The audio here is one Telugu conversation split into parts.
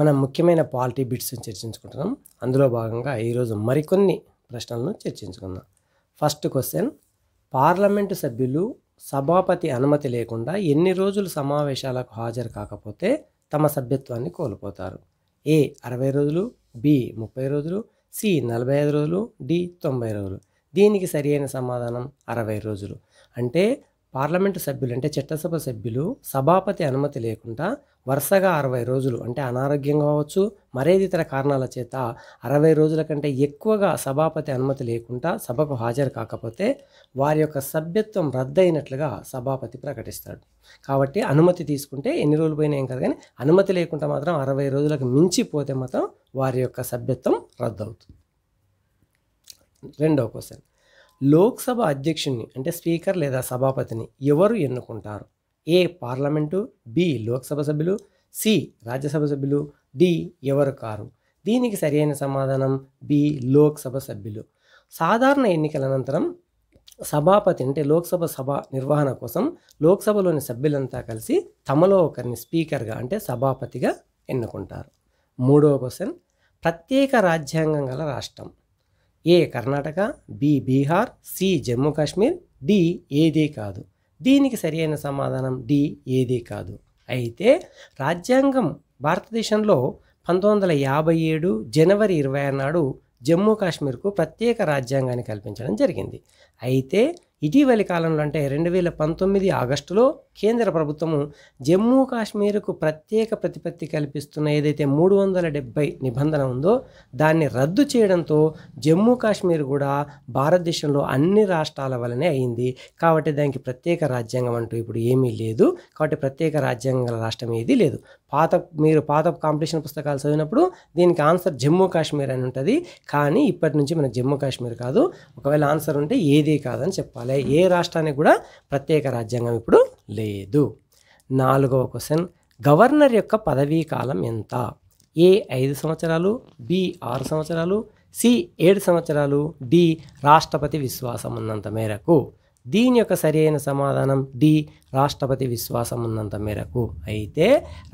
మనం ముఖ్యమైన పాలిటీ బిట్స్ చర్చించుకుంటున్నాం అందులో భాగంగా ఈరోజు మరికొన్ని ప్రశ్నలను చర్చించుకుందాం ఫస్ట్ క్వశ్చన్ పార్లమెంటు సభ్యులు సభాపతి అనుమతి లేకుండా ఎన్ని రోజులు సమావేశాలకు హాజరు కాకపోతే తమ సభ్యత్వాన్ని కోల్పోతారు ఏ అరవై రోజులు బి ముప్పై రోజులు సి నలభై ఐదు రోజులు డి తొంభై రోజులు దీనికి సరి సమాధానం అరవై రోజులు అంటే పార్లమెంటు సభ్యులు అంటే చట్టసభ సభ్యులు సభాపతి అనుమతి లేకుండా వరుసగా అరవై రోజులు అంటే అనారోగ్యం కావచ్చు మరేదితర కారణాల చేత అరవై రోజుల కంటే ఎక్కువగా సభాపతి అనుమతి లేకుండా సభకు హాజరు కాకపోతే వారి యొక్క సభ్యత్వం రద్దయినట్లుగా సభాపతి ప్రకటిస్తాడు కాబట్టి అనుమతి తీసుకుంటే ఎన్ని రోజులు పోయినా ఏం కాదు కానీ అనుమతి లేకుండా మాత్రం అరవై రోజులకు మించిపోతే మాత్రం వారి యొక్క సభ్యత్వం రద్దవుతుంది అవుతుంది రెండవ క్వశ్చన్ లోక్సభ అధ్యక్షుణ్ణి అంటే స్పీకర్ లేదా సభాపతిని ఎవరు ఎన్నుకుంటారు ఏ పార్లమెంటు బి లోక్సభ సభ్యులు సి రాజ్యసభ సభ్యులు డి ఎవరు కారు దీనికి సరైన సమాధానం బి లోక్సభ సభ్యులు సాధారణ ఎన్నికల అనంతరం సభాపతి అంటే లోక్సభ సభ నిర్వహణ కోసం లోక్సభలోని సభ్యులంతా కలిసి తమలో ఒకరిని స్పీకర్గా అంటే సభాపతిగా ఎన్నుకుంటారు మూడవ క్వశ్చన్ ప్రత్యేక రాజ్యాంగం గల రాష్ట్రం A Karnataka B Bihar C Jammu Kashmir D ఏదీ కాదు దీనికి సరియైన సమాధానం డి ఏదీ కాదు అయితే రాజ్యాంగం భారతదేశంలో పంతొమ్మిది వందల యాభై ఏడు జనవరి ఇరవై నాడు జమ్మూ కాశ్మీర్కు ప్రత్యేక రాజ్యాంగాన్ని కల్పించడం జరిగింది అయితే ఇటీవలి కాలంలో అంటే రెండు వేల పంతొమ్మిది ఆగస్టులో కేంద్ర ప్రభుత్వము జమ్మూ కాశ్మీర్కు ప్రత్యేక ప్రతిపత్తి కల్పిస్తున్న ఏదైతే మూడు వందల డెబ్బై నిబంధన ఉందో దాన్ని రద్దు చేయడంతో జమ్మూ కాశ్మీర్ కూడా భారతదేశంలో అన్ని రాష్ట్రాల వలనే అయింది కాబట్టి దానికి ప్రత్యేక రాజ్యాంగం అంటూ ఇప్పుడు ఏమీ లేదు కాబట్టి ప్రత్యేక రాజ్యాంగం రాష్ట్రం ఏది లేదు పాత మీరు పాత కాంపిటీషన్ పుస్తకాలు చదివినప్పుడు దీనికి ఆన్సర్ జమ్మూ కాశ్మీర్ అని ఉంటుంది కానీ ఇప్పటి నుంచి మనకు జమ్మూ కాశ్మీర్ కాదు ఒకవేళ ఆన్సర్ ఉంటే ఏదీ కాదని చెప్పాలి చేసుకోవాలి ఏ రాష్ట్రానికి కూడా ప్రత్యేక రాజ్యాంగం ఇప్పుడు లేదు నాలుగవ క్వశ్చన్ గవర్నర్ యొక్క పదవీ కాలం ఎంత ఏ ఐదు సంవత్సరాలు బి ఆరు సంవత్సరాలు సి ఏడు సంవత్సరాలు డి రాష్ట్రపతి విశ్వాసం ఉన్నంత మేరకు దీని యొక్క సరైన సమాధానం డి రాష్ట్రపతి విశ్వాసం ఉన్నంత మేరకు అయితే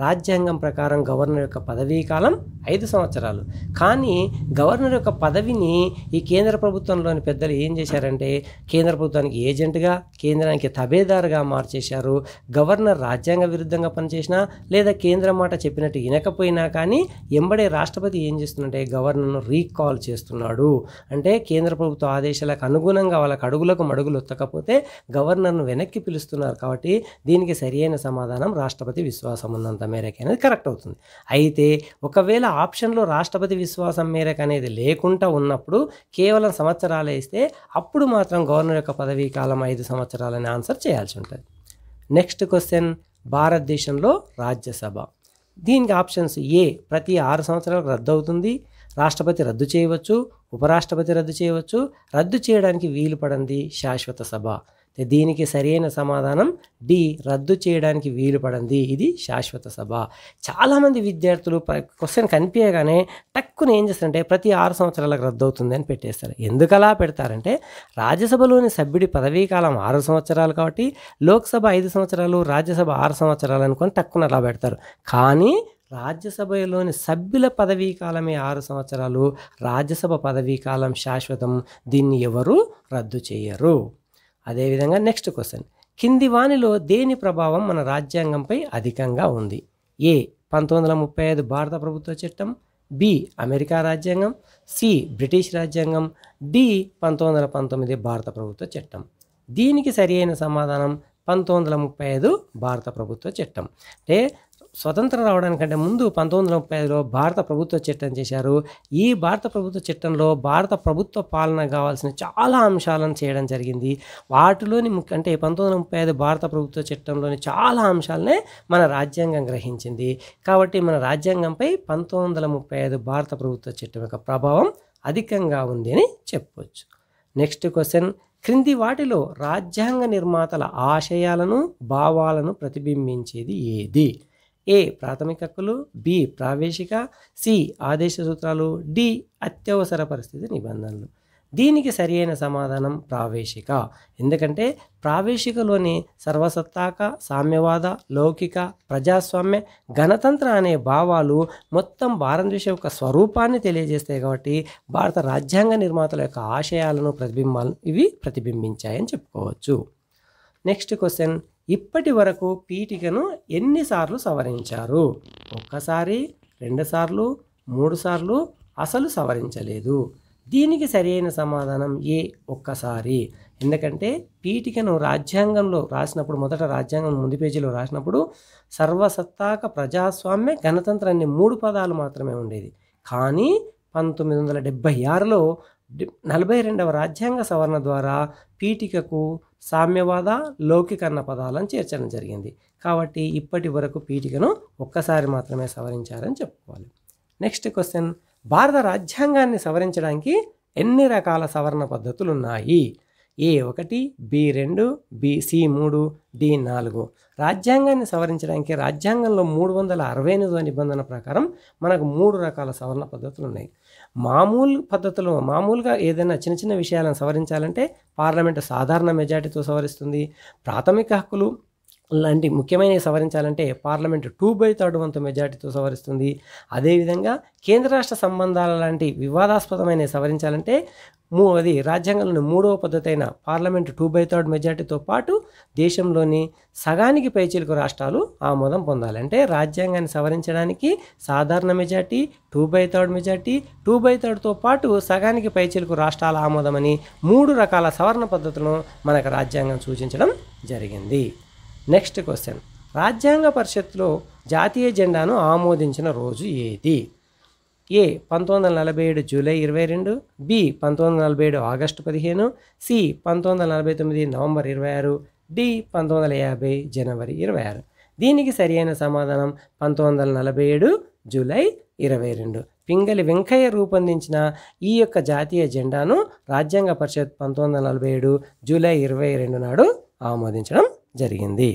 రాజ్యాంగం ప్రకారం గవర్నర్ యొక్క పదవీ కాలం ఐదు సంవత్సరాలు కానీ గవర్నర్ యొక్క పదవిని ఈ కేంద్ర ప్రభుత్వంలోని పెద్దలు ఏం చేశారంటే కేంద్ర ప్రభుత్వానికి ఏజెంట్గా కేంద్రానికి తబేదారుగా మార్చేశారు గవర్నర్ రాజ్యాంగ విరుద్ధంగా పనిచేసినా లేదా కేంద్ర మాట చెప్పినట్టు వినకపోయినా కానీ ఎంబడే రాష్ట్రపతి ఏం చేస్తుందంటే గవర్నర్ను రీకాల్ చేస్తున్నాడు అంటే కేంద్ర ప్రభుత్వ ఆదేశాలకు అనుగుణంగా వాళ్ళకి అడుగులకు మడుగులు ఒత్తకపోతే గవర్నర్ను వెనక్కి పిలుస్తున్నారు కాబట్టి కాబట్టి దీనికి సరియైన సమాధానం రాష్ట్రపతి విశ్వాసం ఉన్నంత మేరకు అనేది కరెక్ట్ అవుతుంది అయితే ఒకవేళ ఆప్షన్లో రాష్ట్రపతి విశ్వాసం మేరకు అనేది లేకుండా ఉన్నప్పుడు కేవలం సంవత్సరాలు ఇస్తే అప్పుడు మాత్రం గవర్నర్ యొక్క పదవీ కాలం ఐదు సంవత్సరాలని ఆన్సర్ చేయాల్సి ఉంటుంది నెక్స్ట్ క్వశ్చన్ భారతదేశంలో రాజ్యసభ దీనికి ఆప్షన్స్ ఏ ప్రతి ఆరు సంవత్సరాలకు రద్దు అవుతుంది రాష్ట్రపతి రద్దు చేయవచ్చు ఉపరాష్ట్రపతి రద్దు చేయవచ్చు రద్దు చేయడానికి వీలు పడంది శాశ్వత సభ దీనికి సరైన సమాధానం డి రద్దు చేయడానికి వీలు పడింది ఇది శాశ్వత సభ చాలామంది విద్యార్థులు క్వశ్చన్ కనిపించగానే టక్కున ఏం చేస్తారంటే ప్రతి ఆరు సంవత్సరాలకు రద్దు అవుతుంది అని పెట్టేస్తారు ఎందుకు అలా పెడతారంటే రాజ్యసభలోని సభ్యుడి పదవీ కాలం ఆరు సంవత్సరాలు కాబట్టి లోక్సభ ఐదు సంవత్సరాలు రాజ్యసభ ఆరు సంవత్సరాలు అనుకొని టక్కున అలా పెడతారు కానీ రాజ్యసభలోని సభ్యుల పదవీ కాలమే ఆరు సంవత్సరాలు రాజ్యసభ పదవీ కాలం శాశ్వతం దీన్ని ఎవరు రద్దు చేయరు అదేవిధంగా నెక్స్ట్ క్వశ్చన్ కింది వానిలో దేని ప్రభావం మన రాజ్యాంగంపై అధికంగా ఉంది ఏ పంతొమ్మిది వందల ముప్పై ఐదు భారత ప్రభుత్వ చట్టం బి అమెరికా రాజ్యాంగం సి బ్రిటిష్ రాజ్యాంగం డి పంతొమ్మిది వందల పంతొమ్మిది భారత ప్రభుత్వ చట్టం దీనికి సరి సమాధానం పంతొమ్మిది వందల ముప్పై ఐదు భారత ప్రభుత్వ చట్టం అంటే స్వతంత్రం రావడానికంటే ముందు పంతొమ్మిది ముప్పై ఐదులో భారత ప్రభుత్వ చట్టం చేశారు ఈ భారత ప్రభుత్వ చట్టంలో భారత ప్రభుత్వ పాలన కావాల్సిన చాలా అంశాలను చేయడం జరిగింది వాటిలోని అంటే పంతొమ్మిది ముప్పై ఐదు భారత ప్రభుత్వ చట్టంలోని చాలా అంశాలనే మన రాజ్యాంగం గ్రహించింది కాబట్టి మన రాజ్యాంగంపై పంతొమ్మిది వందల ముప్పై ఐదు భారత ప్రభుత్వ చట్టం యొక్క ప్రభావం అధికంగా ఉంది అని చెప్పవచ్చు నెక్స్ట్ క్వశ్చన్ క్రింది వాటిలో రాజ్యాంగ నిర్మాతల ఆశయాలను భావాలను ప్రతిబింబించేది ఏది ఏ ప్రాథమిక హక్కులు బి ప్రావేశిక సి ఆదేశ సూత్రాలు డి అత్యవసర పరిస్థితి నిబంధనలు దీనికి సరియైన సమాధానం ప్రావేశిక ఎందుకంటే ప్రావేశికలోని సర్వసత్తాక సామ్యవాద లౌకిక ప్రజాస్వామ్య గణతంత్ర అనే భావాలు మొత్తం భారతదేశం యొక్క స్వరూపాన్ని తెలియజేస్తాయి కాబట్టి భారత రాజ్యాంగ నిర్మాతల యొక్క ఆశయాలను ప్రతిబింబాలను ఇవి ప్రతిబింబించాయని చెప్పుకోవచ్చు నెక్స్ట్ క్వశ్చన్ ఇప్పటి వరకు పీఠికను ఎన్నిసార్లు సవరించారు ఒక్కసారి రెండుసార్లు మూడుసార్లు అసలు సవరించలేదు దీనికి సరైన సమాధానం ఏ ఒక్కసారి ఎందుకంటే పీఠికను రాజ్యాంగంలో రాసినప్పుడు మొదట రాజ్యాంగం ముందు పేజీలో రాసినప్పుడు సర్వసత్తాక ప్రజాస్వామ్య గణతంత్రాన్ని మూడు పదాలు మాత్రమే ఉండేది కానీ పంతొమ్మిది వందల డెబ్భై ఆరులో నలభై రెండవ రాజ్యాంగ సవరణ ద్వారా పీఠికకు సామ్యవాద లౌకికరణ పదాలను చేర్చడం జరిగింది కాబట్టి ఇప్పటి వరకు పీఠికను ఒక్కసారి మాత్రమే సవరించారని చెప్పుకోవాలి నెక్స్ట్ క్వశ్చన్ భారత రాజ్యాంగాన్ని సవరించడానికి ఎన్ని రకాల సవరణ పద్ధతులు ఉన్నాయి ఏ ఒకటి బి రెండు బి సి మూడు డి నాలుగు రాజ్యాంగాన్ని సవరించడానికి రాజ్యాంగంలో మూడు వందల అరవై ఎనిమిదో నిబంధన ప్రకారం మనకు మూడు రకాల సవరణ పద్ధతులు ఉన్నాయి మామూలు పద్ధతిలో మామూలుగా ఏదైనా చిన్న చిన్న విషయాలను సవరించాలంటే పార్లమెంటు సాధారణ మెజార్టీతో సవరిస్తుంది ప్రాథమిక హక్కులు లాంటి ముఖ్యమైనవి సవరించాలంటే పార్లమెంట్ టూ బై థర్డ్ వంతు మెజార్టీతో సవరిస్తుంది అదేవిధంగా కేంద్ర రాష్ట్ర సంబంధాల లాంటి వివాదాస్పదమైన సవరించాలంటే మూ అది రాజ్యాంగంలోని మూడవ పద్ధతి అయిన పార్లమెంట్ టూ బై థర్డ్ మెజార్టీతో పాటు దేశంలోని సగానికి పైచిలుకు రాష్ట్రాలు ఆమోదం పొందాలంటే రాజ్యాంగాన్ని సవరించడానికి సాధారణ majority two by third majority two by థర్డ్తో పాటు సగానికి పైచిలుకు రాష్ట్రాల ఆమోదమని మూడు రకాల సవరణ పద్ధతులను మనకు రాజ్యాంగం సూచించడం జరిగింది నెక్స్ట్ క్వశ్చన్ రాజ్యాంగ పరిషత్లో జాతీయ జెండాను ఆమోదించిన రోజు ఏది ఏ పంతొమ్మిది వందల నలభై ఏడు జూలై ఇరవై రెండు బి పంతొమ్మిది వందల నలభై ఏడు ఆగస్టు పదిహేను సి పంతొమ్మిది వందల నలభై తొమ్మిది నవంబర్ ఇరవై ఆరు డి పంతొమ్మిది వందల యాభై జనవరి ఇరవై ఆరు దీనికి సరియైన సమాధానం పంతొమ్మిది వందల నలభై ఏడు జూలై ఇరవై రెండు పింగలి వెంకయ్య రూపొందించిన ఈ యొక్క జాతీయ జెండాను రాజ్యాంగ పరిషత్ పంతొమ్మిది వందల నలభై ఏడు జూలై ఇరవై రెండు నాడు ఆమోదించడం జరిగింది